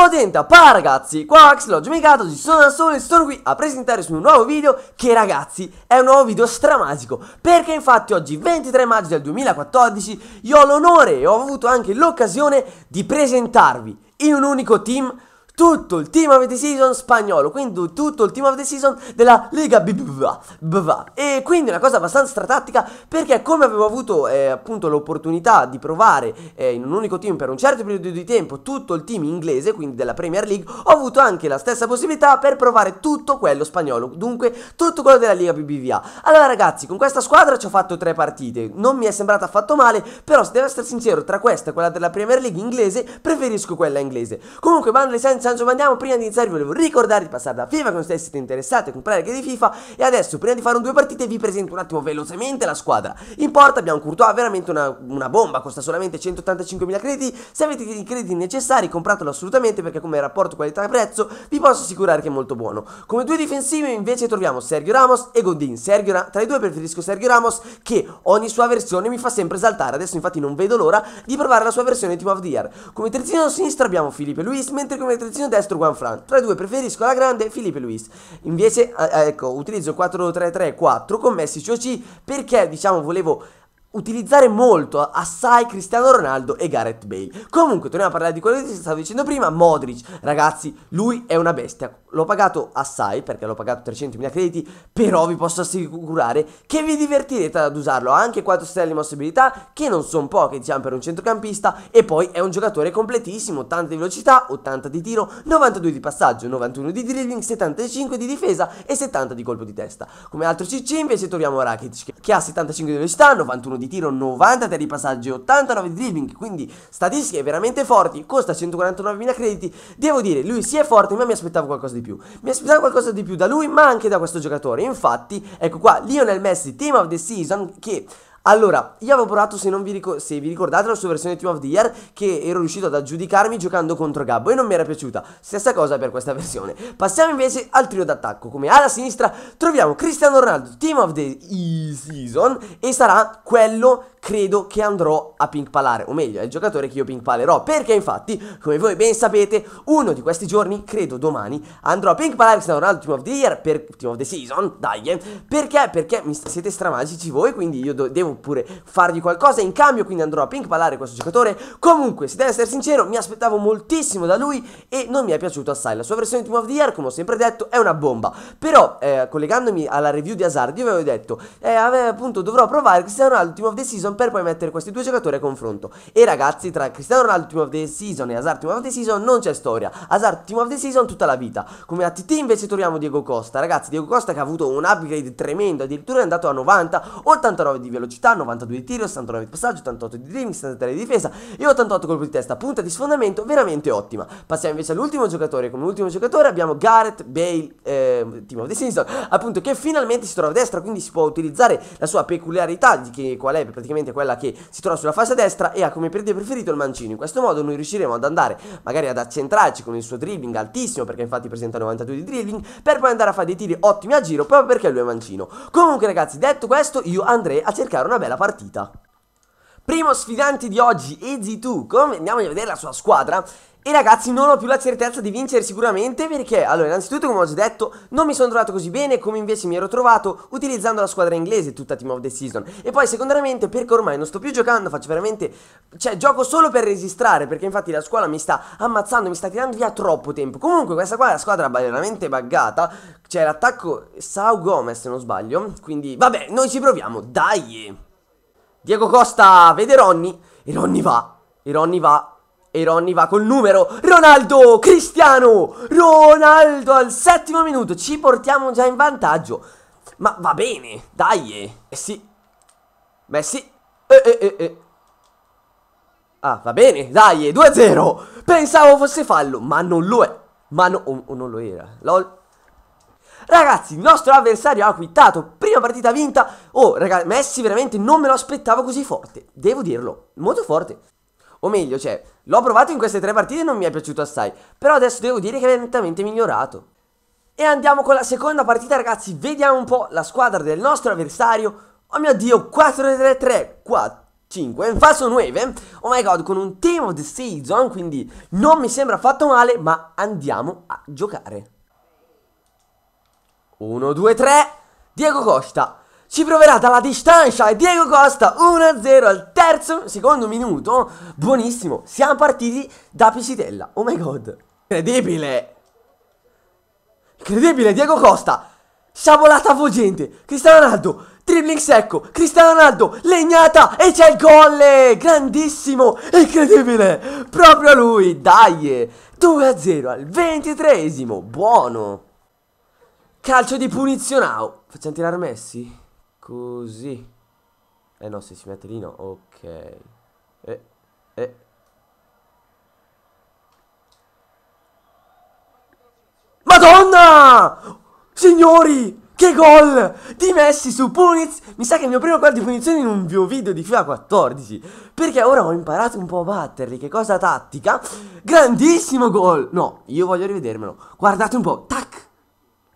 Potenta pa ragazzi, qua Axel, oggi Micato, ci sono da solo e sono qui a presentare su un nuovo video che ragazzi è un nuovo video stramagico Perché infatti oggi 23 maggio del 2014 io ho l'onore e ho avuto anche l'occasione di presentarvi in un unico team tutto il team of the season spagnolo, quindi tutto il team of the season della Lega BBVA. E quindi una cosa abbastanza stratattica perché come avevo avuto eh, appunto l'opportunità di provare eh, in un unico team per un certo periodo di tempo tutto il team inglese, quindi della Premier League, ho avuto anche la stessa possibilità per provare tutto quello spagnolo, dunque tutto quello della Lega BBVA. Allora ragazzi, con questa squadra ci ho fatto tre partite, non mi è sembrata affatto male, però se devo essere sincero, tra questa e quella della Premier League inglese, preferisco quella inglese. Comunque, Manley senza San Giovanniamo, prima di iniziare volevo ricordare di passare da FIFA con se siete interessati a comprare anche di FIFA e adesso prima di fare un due partite vi presento un attimo velocemente la squadra. In porta abbiamo Courtois, veramente una, una bomba, costa solamente 185.000 crediti, se avete i crediti necessari compratelo assolutamente perché come rapporto qualità-prezzo vi posso assicurare che è molto buono. Come due difensivi invece troviamo Sergio Ramos e Godin. Sergio Ra tra i due preferisco Sergio Ramos che ogni sua versione mi fa sempre esaltare, adesso infatti non vedo l'ora di provare la sua versione Team of the Year. Come terzino a sinistra abbiamo Filippo Luis, mentre come terzino terzino destro Guanfran. Tra i due preferisco la grande Felipe Luis. Invece, eh, eh, ecco, utilizzo 4-3-3-4 con Messi Cioci perché, diciamo, volevo utilizzare molto assai Cristiano Ronaldo e Gareth Bale. Comunque, torniamo a parlare di quello che stavo dicendo prima, Modric. Ragazzi, lui è una bestia. L'ho pagato assai perché l'ho pagato 300.000 crediti, però vi posso assicurare che vi divertirete ad usarlo. Ha anche 4 stelle di mossibilità, che non sono poche, diciamo, per un centrocampista. E poi è un giocatore completissimo: 80 di velocità, 80 di tiro, 92 di passaggio, 91 di dribbling, 75 di difesa e 70 di colpo di testa. Come altro CC invece troviamo Rakitic, che ha 75 di velocità, 91 di tiro, 93 di passaggio e 89 di dribbling. Quindi statistiche veramente forti. Costa 149.000 crediti. Devo dire, lui si è forte, ma mi aspettavo qualcosa di di più. Mi aspettavo qualcosa di più da lui, ma anche da questo giocatore. Infatti, ecco qua, Lionel Messi, Team of the Season, che allora, io avevo provato, se, vi, se vi ricordate, la sua versione Team of the Year che ero riuscito ad aggiudicarmi giocando contro Gabbo e non mi era piaciuta. Stessa cosa per questa versione. Passiamo invece al trio d'attacco. Come alla sinistra troviamo Cristiano Ronaldo, Team of the e Season e sarà quello credo che andrò a pinkpalare, o meglio, è il giocatore che io pinkpalerò, perché infatti, come voi ben sapete, uno di questi giorni, credo domani, andrò a pinkpalare Cristiano Ronaldo Team of the Year, per, Team of the Season, dai, eh. perché? Perché mi siete stramagici voi, quindi io devo oppure fargli qualcosa in cambio, quindi andrò a pinkpallare questo giocatore. Comunque, se devo essere sincero, mi aspettavo moltissimo da lui e non mi è piaciuto assai. La sua versione Team of the Year, come ho sempre detto, è una bomba. Però, eh, collegandomi alla review di Hazard, io avevo detto, eh, appunto, dovrò provare Cristiano Ronaldo Team of the Season per poi mettere questi due giocatori a confronto. E ragazzi, tra Cristiano Ronaldo Team of the Season e Hazard Team of the Season non c'è storia. Hazard Team of the Season tutta la vita. Come a TT invece troviamo Diego Costa. Ragazzi, Diego Costa che ha avuto un upgrade tremendo, addirittura è andato a 90, 89 di velocità velocità, 92 di tiro, 69 di passaggio, 88 di dribbling, 73 di difesa e 88 colpi di testa, punta di sfondamento veramente ottima. Passiamo invece all'ultimo giocatore, come ultimo giocatore abbiamo Gareth Bale, eh, Timothy Simpson, appunto che finalmente si trova a destra, quindi si può utilizzare la sua peculiarità, di che, qual è praticamente quella che si trova sulla fascia destra e ha come perdita preferito il mancino. In questo modo noi riusciremo ad andare magari ad accentrarci con il suo dribbling altissimo, perché infatti presenta 92 di dribbling, per poi andare a fare dei tiri ottimi a giro proprio perché lui è mancino. Comunque ragazzi, detto questo, io andrei a cercare una bella partita. Primo sfidante di oggi, Ezi2, come andiamo a vedere la sua squadra, e ragazzi non ho più la certezza di vincere sicuramente perché Allora innanzitutto come ho già detto non mi sono trovato così bene come invece mi ero trovato utilizzando la squadra inglese tutta Team of the Season E poi secondariamente perché ormai non sto più giocando faccio veramente Cioè gioco solo per registrare perché infatti la scuola mi sta ammazzando mi sta tirando via troppo tempo Comunque questa qua è la squadra veramente buggata Cioè l'attacco Sao Gomez se non sbaglio Quindi vabbè noi ci proviamo dai Diego Costa vede Ronny e Ronny va e Ronny va e Ronny va col numero Ronaldo Cristiano Ronaldo al settimo minuto Ci portiamo già in vantaggio Ma va bene, dai Eh, eh sì Beh sì eh, eh, eh, eh, Ah, va bene, dai 2-0 eh, Pensavo fosse fallo, ma non lo è Ma no, oh, oh, non lo era LOL Ragazzi, il nostro avversario ha quittato, prima partita vinta. Oh, ragazzi, Messi veramente non me lo aspettavo così forte. Devo dirlo, molto forte. O meglio, cioè, l'ho provato in queste tre partite e non mi è piaciuto assai. Però adesso devo dire che è nettamente migliorato. E andiamo con la seconda partita, ragazzi. Vediamo un po' la squadra del nostro avversario. Oh mio Dio, 4-3-3, 4. 5 falso 9 oh my god con un team of the season quindi non mi sembra fatto male ma andiamo a giocare 1 2 3 Diego Costa ci proverà dalla distanza e Diego Costa 1-0 al terzo, secondo minuto. Buonissimo, siamo partiti da Pisitella. Oh my god. Incredibile. Incredibile, Diego Costa. Sciabolata fuggente. Cristiano Ronaldo. Dribbling secco. Cristiano Ronaldo. Legnata. E c'è il gol. Grandissimo. Incredibile. Proprio lui. Dai. 2-0 al ventitresimo. Buono. Calcio di punizione. Facciamo tirare Messi? Così. Eh no, se si mette lì no. Ok. Eh, eh. Madonna! Signori! Che gol di Messi su Puniz! Mi sa che è il mio primo gol di punizione in un mio video di FIFA 14. Perché ora ho imparato un po' a batterli. Che cosa tattica? Grandissimo gol! No, io voglio rivedermelo. Guardate un po'. Tac!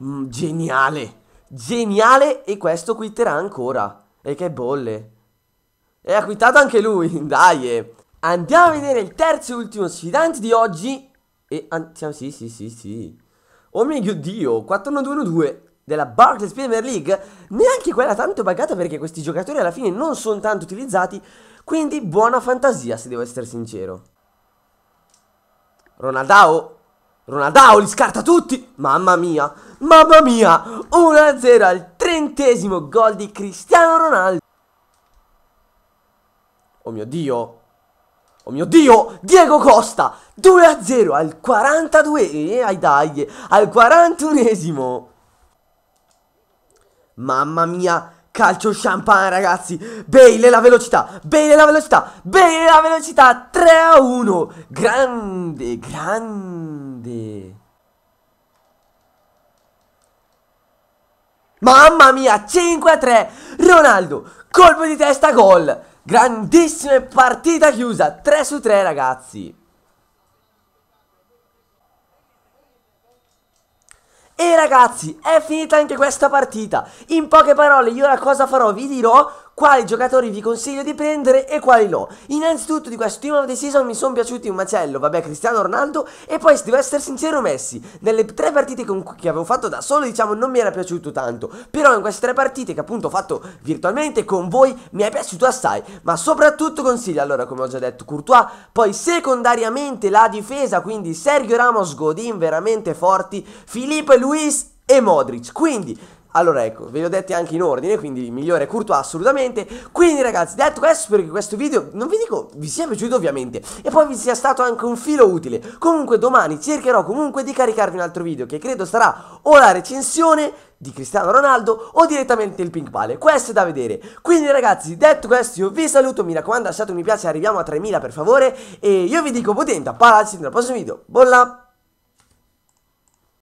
Mm, geniale! Geniale e questo quitterà ancora. E che bolle. E ha quittato anche lui, dai. Eh. Andiamo a vedere il terzo e ultimo sfidante di oggi. E andiamo, sì, sì, sì, sì. Oh mio Dio, 4-1-2-1-2 della Barclays Premier League, neanche quella tanto pagata perché questi giocatori alla fine non sono tanto utilizzati, quindi buona fantasia se devo essere sincero. Ronaldao, Ronaldao li scarta tutti, mamma mia, Mamma mia, 1-0 al trentesimo gol di Cristiano Ronaldo. Oh mio Dio. Oh mio Dio, Diego Costa, 2-0 al 42 e eh, ai dai, al 41esimo. Mamma mia, calcio champagne ragazzi Bale la velocità Bale la velocità Bale la velocità 3 1 Grande Grande Mamma mia, 5 a 3. Ronaldo, colpo di testa, gol. Grandissima partita chiusa, 3 su 3 ragazzi. E ragazzi, è finita anche questa partita. In poche parole, io la cosa farò? Vi dirò quali giocatori vi consiglio di prendere e quali no. Innanzitutto di questo team of the season mi sono piaciuti un macello, vabbè Cristiano Ronaldo e poi se devo essere sincero Messi, nelle tre partite con cui avevo fatto da solo diciamo non mi era piaciuto tanto, però in queste tre partite che appunto ho fatto virtualmente con voi mi è piaciuto assai, ma soprattutto consiglio allora come ho già detto Courtois, poi secondariamente la difesa, quindi Sergio Ramos, Godin veramente forti, Filippo e Luis e Modric, quindi allora ecco, ve li ho detti anche in ordine, quindi il migliore è Courtois assolutamente. Quindi ragazzi, detto questo, spero che questo video, non vi dico, vi sia piaciuto ovviamente, e poi vi sia stato anche un filo utile. Comunque domani cercherò comunque di caricarvi un altro video, che credo sarà o la recensione di Cristiano Ronaldo o direttamente il Pink Vale, questo è da vedere. Quindi ragazzi, detto questo, io vi saluto, mi raccomando lasciate un mi piace, arriviamo a 3000 per favore, e io vi dico potente, a palazzi nel prossimo video, bolla!